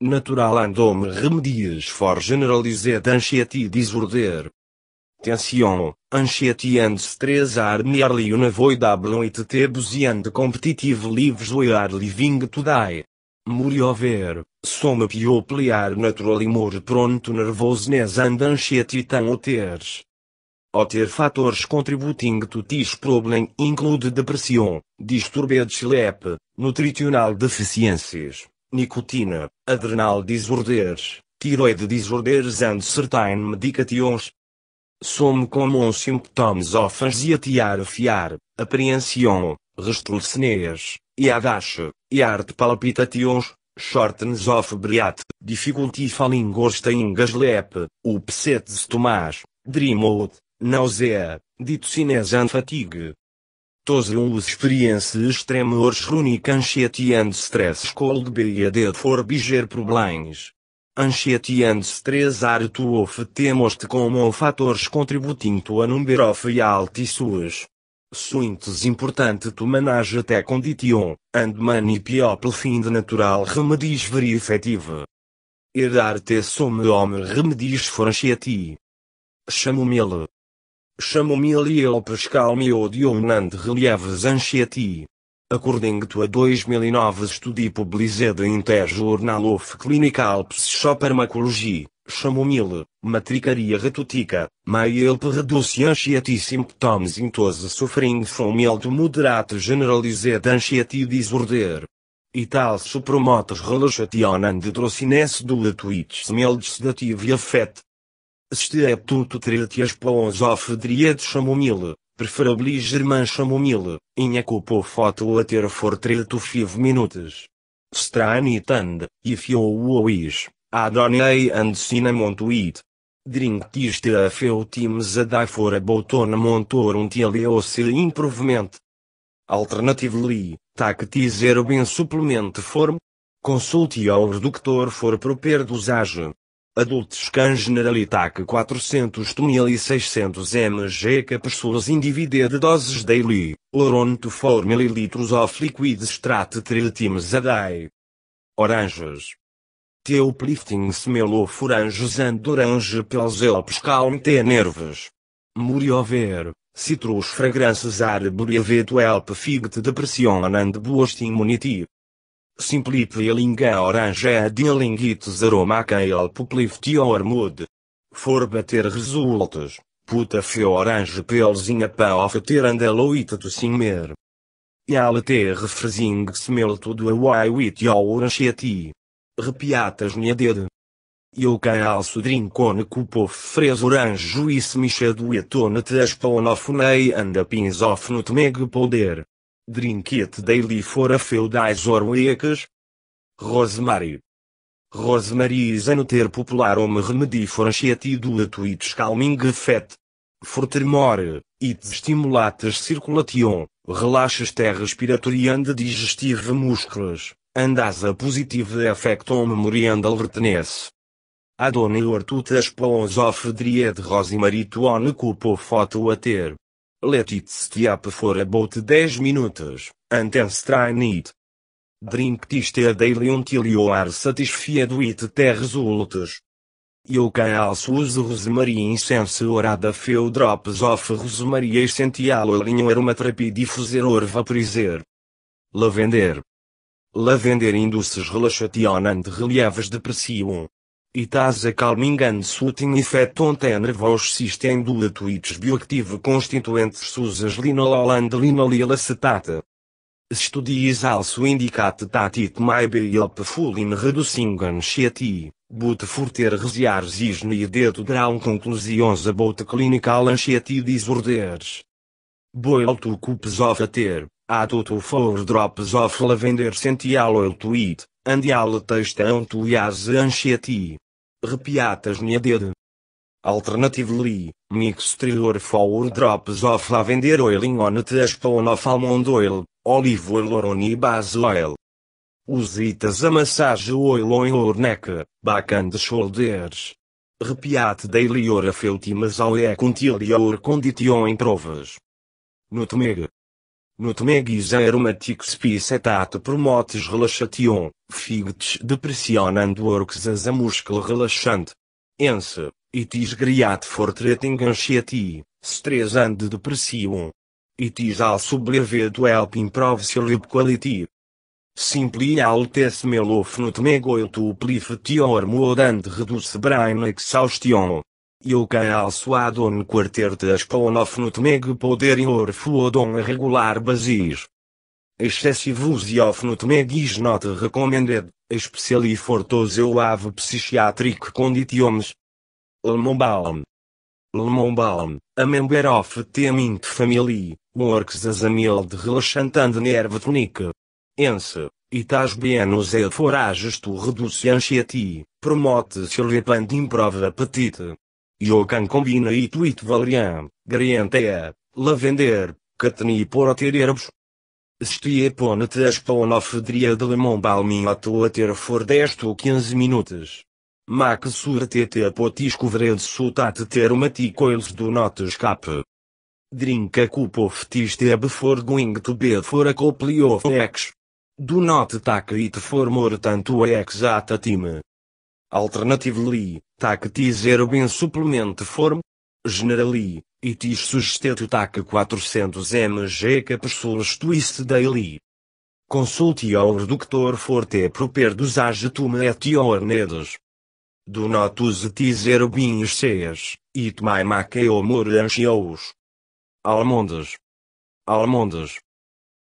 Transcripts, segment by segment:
natural andome remedies for generalized anxiety disorder. Tension, anxiety and stress are nearly unavoidable it tables and competitive lives we are living today. Moreover, some people are naturally more prone to nervousness and anxiety than others. Other factors contributing to this problem include depression, disturbed sleep, nutritional deficiencies, nicotina, adrenal disorders, thyroid disorders and certain medications. Some common symptoms of anxiety are fear, apprehension, restlessness, headache, heart palpitations, shortness of breath, difficulty falling or staying asleep, upset stomach, dream mode, nausea, dizziness and fatigue os experiências extremores runic and stress coldbeiedet for biger problems. and stress are to of temost como fatores contributing to a number of health issues. Suintes importante to manage até condition, and many people find natural remedies very effective. Errar te some home remedies for anxiety. Chamo-me-lhe chamo me ali pascal pescar-me ou de relieves anxiety. According to a 2009 study publized in the Journal of Clinical Psychopharmacology, chamomile, matricaria retutica, may help reduce anxiety symptoms in those suffering from mild to moderate generalized anxiety disorder. It also promotes relaxation and drowsiness due to its mild sedative effect, este é tudo as pons of driet chamomile, preferably german chamomile, in a cup of hot water for trilte 5 minutos. Strani it if you wish, add and cinnamon to it. Drink this tea a few times a day for a one montor until you see improvement. Alternatively, take this herb in supplement form. Consult your doctor for proper dosage adultos can Generalitac 400 ml e 600 mg cápsulas indivídua de doses daily, oronto to 4 ml of liquid extract 3 times a day. Oranges. Teup uplifting smell of oranges and orange peels helps calm the nerves. Muriover, citrus fragrances are brevet to help fight depression and boost immunity que é dealingites aromacael pupliftia Mood. For bater resultas, puta fe orange pelzinha paof ter andaloita tu simmer. Yale refrezing refresing smel tudo away with your orangeati. Repiatas minha dede. Eu drink drincone cupo fres orange juice michaduetone tespaonofunei anda pinsof no meg poder. Drink it daily for a few days or weeks. Rosemary. Rosemary is a ter popular home remedy for anxiety due to its calming effect. Furthermore, it stimulates circulation, relaxes the respiratory and digestive muscles, and has a positive effect on memory and alertness. Adone or tutas pons of dried rosemary to on foto a ter. Let it stay up for about 10 minutes, and strain it. Drink this tea daily until you are satisfied with the results. You can also use rosemary incense or add a few drops of rosemary essential oil in aromatherapy diffuser or vaporizer. Lavender Lavender induz relaxation and relieves depression. Itasa calming soothing effect on the nervous system due to its bioactive constituents such as linalool and acetate. Studies also indicate that it may be helpful in reducing anxiety, but further research is needed to draw conclusions about clinical anxiety disorders. Boil two cups of water, add two to four drops of lavender essential oil to it, Andiáletas é tu ias anxiety. Repiatas niaded. Alternatively, mix trior for drops of lavender oil in on a spoon of almond oil, olive oil or on base oil. Usitas a massage oil on your neck, back and shoulders. Repiate daily or a few times a week until your condition improves. Nutmeg. Nutmeg is aromatic spice that promotes relaxation, fígados, works as a músculo relaxante. Ense, itis for treating anxiety, stress and depression. Itis al to help improve sleep quality. Simply altes melofnut megoil to plifetior mood and reduce brain exhaustion. Eu can also add on quarter das ponofnut meg poder your fluid on regular basis. Excessivos e of nutmeg is not recommended, especially for those who have psychiatric conditions. Lemon balm. Lemon balm, a member of the mint family, works as a mild relaxant and nerve tonic. Hence, it has been used for ages to reduce anxiety, promote sleep and improve appetite. You can combine it with valerian, grantea, lavender, catnip or other herbs. Estie pone-te a de limão balmin a ter for 10 15 minutos. Mac sur tete apotisco vred sutat ter uma ticoils do not escape. Drink a cup of tea before going to bed for a couple of eggs. Do not take it for more tanto a exata time. Alternatively, take tea zero ben form, Generali, itis sugesteto TAC 400 mg capsules twist daily. Consulte ao reductor forte pro dosage tume et your Do not use these seas, it may make or more anxious. Almondas. Almondas.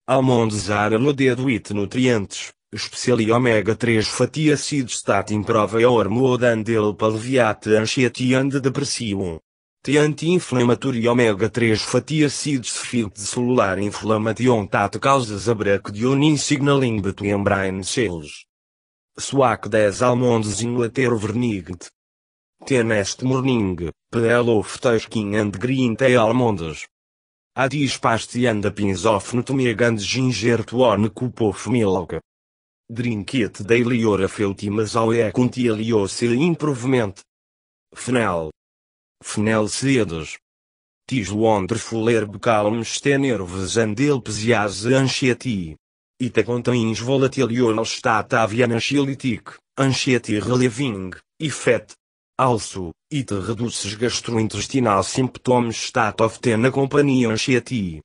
Almondas are loaded with nutrientes, especially omega 3 fatia acid statin prova or more than help anxiety and depression. T anti-inflamatório ômega 3 fatia seeds de celular inflamation tat causas a de in signaling de brain cells. Suak 10 almondes in later vernigd. T morning, peel of tasking and green tea almondes. Adis paste and pins of nutmeg and ginger to one cup of milk. Drink it daily or a few times ao e continuously improvement. Final cedos. Tis wonderful herb calms tenerves and helps as anxiety. Ita contains volatilional stat avianachilitic, anxiety relieving, effect. Also, it reduces gastrointestinal symptoms stat of ten accompany anxiety.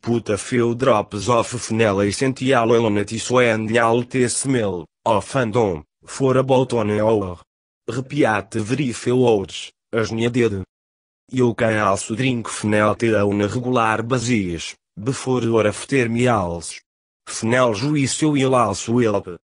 Put a few drops of fennel essential oil on tissue and alt smell, of and on, for about an hour. Repeat very few hours, asnhadedo. É eu te drinco fenelteona regular basis, before fter me alço, Fenel juízo eu ilalço elpe,